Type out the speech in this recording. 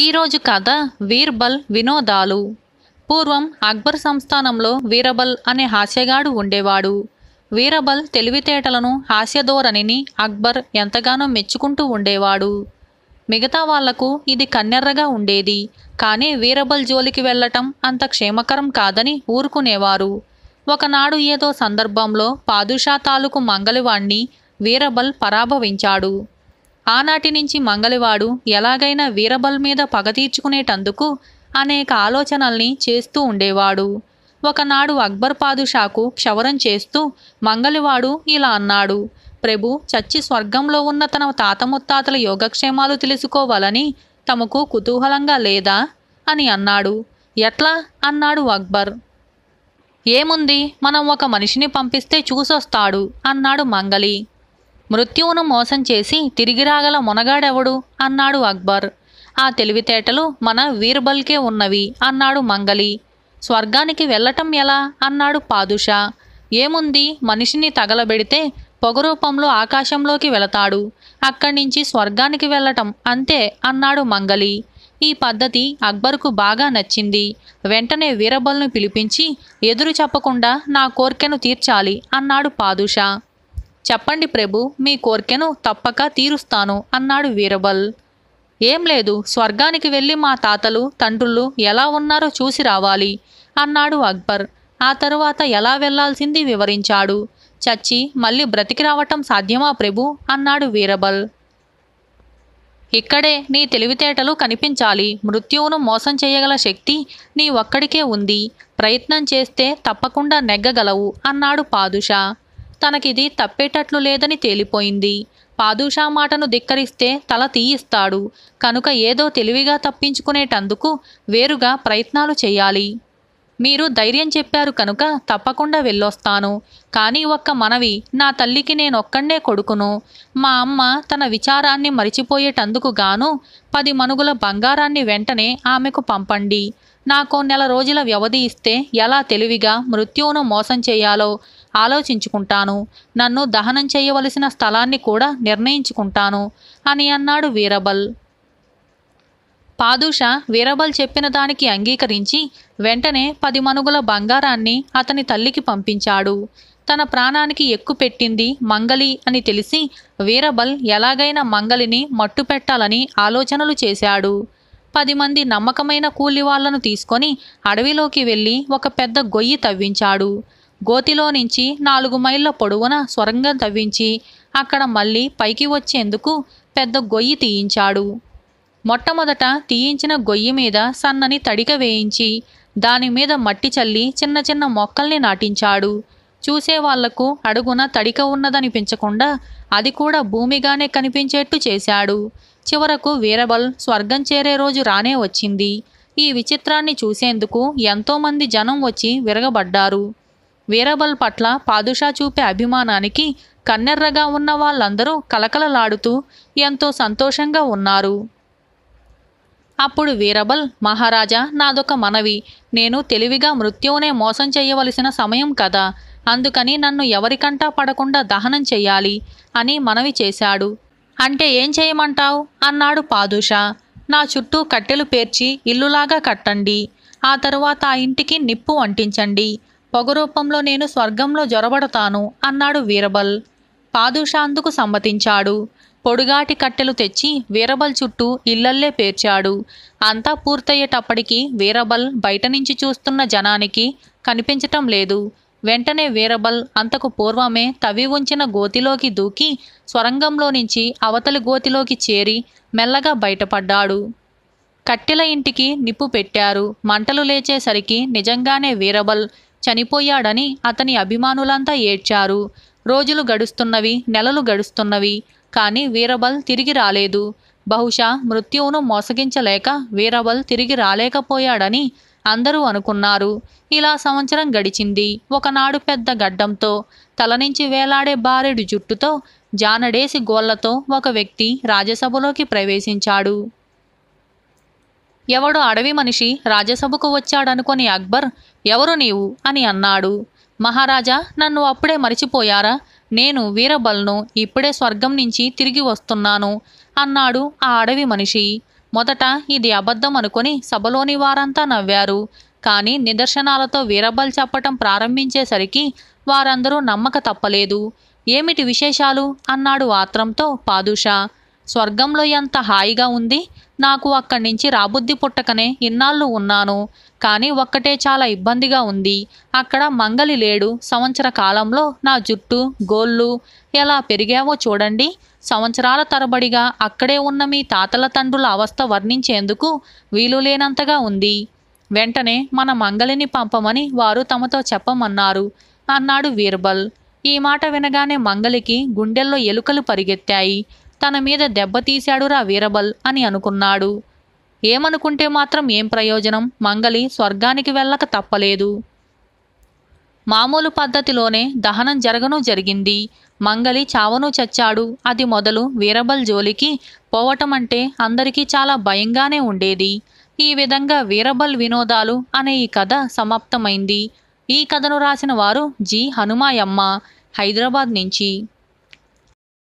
ఈరోజు కథ వీర్బల్ వినోదాలు పూర్వం అక్బర్ సంస్థానంలో వీరబల్ అనే హాస్యగాడు ఉండేవాడు వీరబల్ తెలివితేటలను హాస్యధోరణిని అక్బర్ ఎంతగానో మెచ్చుకుంటూ ఉండేవాడు మిగతా వాళ్లకు ఇది కన్నెర్రగా ఉండేది కానీ వీరబల్ జోలికి వెళ్లటం అంత క్షేమకరం కాదని ఊరుకునేవారు ఒకనాడు ఏదో సందర్భంలో పాదుషా తాలూకు మంగలివాణ్ణి వీరబల్ పరాభవించాడు ఆనాటి నుంచి మంగలివాడు ఎలాగైనా వీరబల్ మీద పగ తీర్చుకునేటందుకు అనేక ఆలోచనల్ని చేస్తూ ఉండేవాడు ఒకనాడు అక్బర్ పాదుషాకు క్షవరం చేస్తూ మంగలివాడు ఇలా అన్నాడు ప్రభు చచ్చి స్వర్గంలో ఉన్న తన తాత ముత్తాతల యోగక్షేమాలు తెలుసుకోవాలని తమకు కుతూహలంగా లేదా అని అన్నాడు ఎట్లా అన్నాడు అక్బర్ ఏముంది మనం ఒక మనిషిని పంపిస్తే చూసొస్తాడు అన్నాడు మంగలి మృత్యువును మోసం చేసి తిరిగి రాగల మొనగాడెవడు అన్నాడు అక్బర్ ఆ తెలివితేటలు మన వీర్బల్కే ఉన్నవి అన్నాడు మంగలి స్వర్గానికి వెళ్ళటం ఎలా అన్నాడు పాదుషా ఏముంది మనిషిని తగలబెడితే పొగరూపంలో ఆకాశంలోకి వెళతాడు అక్కడి నుంచి స్వర్గానికి వెళ్ళటం అంతే అన్నాడు మంగలి ఈ పద్ధతి అక్బర్కు బాగా నచ్చింది వెంటనే వీరబల్ను పిలిపించి ఎదురు చెప్పకుండా నా కోర్కెను తీర్చాలి అన్నాడు పాదుషా చెప్పండి ప్రభు మీ కోరికను తప్పక తీరుస్తాను అన్నాడు వీరబల్ ఏం లేదు స్వర్గానికి వెళ్ళి మా తాతలు తండ్రులు ఎలా ఉన్నారో చూసి రావాలి అన్నాడు అక్బర్ ఆ తరువాత ఎలా వెళ్లాల్సింది వివరించాడు చచ్చి మళ్ళీ బ్రతికి రావటం సాధ్యమా ప్రభు అన్నాడు వీరబల్ ఇక్కడే నీ తెలివితేటలు కనిపించాలి మృత్యువును మోసం చేయగల శక్తి నీ ఒక్కడికే ఉంది ప్రయత్నం చేస్తే తప్పకుండా నెగ్గగలవు అన్నాడు పాదుషా తనకిది తప్పేటట్లు లేదని తేలిపోయింది పాదుషా మాటను ధిక్కరిస్తే తల తీయిస్తాడు కనుక ఏదో తెలివిగా తప్పించుకునేటందుకు వేరుగా ప్రయత్నాలు చేయాలి మీరు ధైర్యం చెప్పారు కనుక తప్పకుండా వెళ్ళొస్తాను కానీ ఒక్క మనవి నా తల్లికి నేనొక్కడే కొడుకును మా అమ్మ తన విచారాన్ని మరిచిపోయేటందుకు గాను పది మనుగుల బంగారాన్ని వెంటనే ఆమెకు పంపండి నాకో నెల రోజుల వ్యవధి ఇస్తే ఎలా తెలివిగా మృత్యువును మోసం చేయాలో ఆలోచించుకుంటాను నన్ను దహనం చేయవలసిన స్థలాన్ని కూడా నిర్ణయించుకుంటాను అని అన్నాడు వీరబల్ పాదూష వీరబల్ చెప్పిన దానికి అంగీకరించి వెంటనే పది మనుగుల బంగారాన్ని అతని తల్లికి పంపించాడు తన ప్రాణానికి ఎక్కుపెట్టింది మంగలి అని తెలిసి వీరబల్ ఎలాగైనా మంగలిని మట్టుపెట్టాలని ఆలోచనలు చేశాడు పది మంది నమ్మకమైన కూలి వాళ్లను తీసుకొని అడవిలోకి వెళ్ళి ఒక పెద్ద గొయ్యి తవ్వించాడు గోతిలో నుంచి నాలుగు మైళ్ళ పొడవున స్వరంగం తవ్వించి అక్కడ మళ్ళీ పైకి వచ్చేందుకు పెద్ద గొయ్యి తీయించాడు మొట్టమొదట తీయించిన గొయ్యి మీద సన్నని తడిక వేయించి దానిమీద మట్టి చల్లి చిన్న చిన్న మొక్కల్ని నాటించాడు చూసేవాళ్లకు అడుగున తడిక ఉన్నదనిపించకుండా అది కూడా భూమిగానే కనిపించేట్టు చేశాడు చివరకు వీరబల్ స్వర్గం చేరే రోజు రానే వచ్చింది ఈ విచిత్రాన్ని చూసేందుకు ఎంతోమంది జనం వచ్చి విరగబడ్డారు వీరబల్ పట్ల పాదుషా చూపే అభిమానానికి కన్నెర్రగా ఉన్న వాళ్ళందరూ కలకలలాడుతూ ఎంతో సంతోషంగా ఉన్నారు అప్పుడు వీరబల్ మహారాజా నాదొక మనవి నేను తెలివిగా మృత్యువునే మోసం చేయవలసిన సమయం కదా అందుకని నన్ను ఎవరికంటా పడకుండా దహనం చెయ్యాలి అని మనవి చేశాడు అంటే ఏం చేయమంటావు అన్నాడు పాదుషా నా చుట్టూ కట్టెలు పేర్చి ఇల్లులాగా కట్టండి ఆ తరువాత ఆ ఇంటికి నిప్పు అంటించండి పొగరూపంలో నేను స్వర్గంలో జొరబడతాను అన్నాడు వీరబల్ పాదుషాందుకు సమ్మతించాడు పొడుగాటి కట్టెలు తెచ్చి వీరబల్ చుట్టూ ఇళ్లల్లే పేర్చాడు అంతా పూర్తయ్యేటప్పటికీ వీరబల్ బయట నుంచి చూస్తున్న జనానికి కనిపించటం లేదు వెంటనే వీరబల్ అంతకు పూర్వమే తవి ఉంచిన గోతిలోకి దూకి స్వరంగంలో నుంచి అవతలి గోతిలోకి చేరి మెల్లగా బయటపడ్డాడు కట్టెల ఇంటికి నిప్పు పెట్టారు మంటలు లేచేసరికి నిజంగానే వీరబల్ చనిపోయాడని అతని అభిమానులంతా ఏడ్చారు రోజులు గడుస్తున్నవి నెలలు గడుస్తున్నవి కానీ వీరబల్ తిరిగి రాలేదు బహుశా మృత్యువును మోసగించలేక వీరబల్ తిరిగి రాలేకపోయాడని అందరూ అనుకున్నారు ఇలా సంవత్సరం గడిచింది ఒకనాడు పెద్ద గడ్డంతో తల నుంచి వేలాడే బారెడు జుట్టుతో జానడేసి గోళ్లతో ఒక వ్యక్తి రాజ్యసభలోకి ప్రవేశించాడు ఎవడో అడవి మనిషి రాజసభకు వచ్చాడనుకొని అక్బర్ ఎవరు నీవు అని అన్నాడు మహారాజా నన్ను అప్పుడే మరిచిపోయారా నేను వీరబల్ను ఇప్పుడే స్వర్గం నుంచి తిరిగి వస్తున్నాను అన్నాడు ఆ అడవి మనిషి మొదట ఇది అబద్ధం అనుకుని సభలోని వారంతా నవ్వారు కానీ నిదర్శనాలతో వీరబల్ చెప్పటం ప్రారంభించేసరికి వారందరూ నమ్మక తప్పలేదు ఏమిటి విశేషాలు అన్నాడు ఆత్రంతో పాదుషా స్వర్గంలో ఎంత హాయిగా ఉంది నాకు అక్కడి నుంచి రాబుద్ది పుట్టకనే ఇన్నాళ్ళు ఉన్నాను కానీ ఒక్కటే చాలా ఇబ్బందిగా ఉంది అక్కడ మంగలి లేడు సంవత్సర కాలంలో నా జుట్టు గోళ్ళు ఎలా పెరిగావో చూడండి సంవత్సరాల తరబడిగా అక్కడే ఉన్న మీ తాతల తండ్రుల అవస్థ వర్ణించేందుకు వీలు లేనంతగా ఉంది వెంటనే మన మంగలిని పంపమని వారు తమతో చెప్పమన్నారు అన్నాడు వీర్బల్ ఈ మాట వినగానే మంగలికి గుండెల్లో ఎలుకలు పరిగెత్తాయి తన మీద దెబ్బతీశాడురా వీరబల్ అని అనుకున్నాడు ఏమనుకుంటే మాత్రం ఏం ప్రయోజనం మంగలి స్వర్గానికి వెళ్ళక తప్పలేదు మామూలు పద్ధతిలోనే దహనం జరగను జరిగింది మంగలి చావను చచ్చాడు అది మొదలు వీరబల్ జోలికి పోవటం అంటే అందరికీ చాలా భయంగానే ఉండేది ఈ విధంగా వీరబల్ వినోదాలు అనే ఈ కథ సమాప్తమైంది ఈ కథను రాసిన వారు జి హనుమాయమ్మ హైదరాబాద్ నుంచి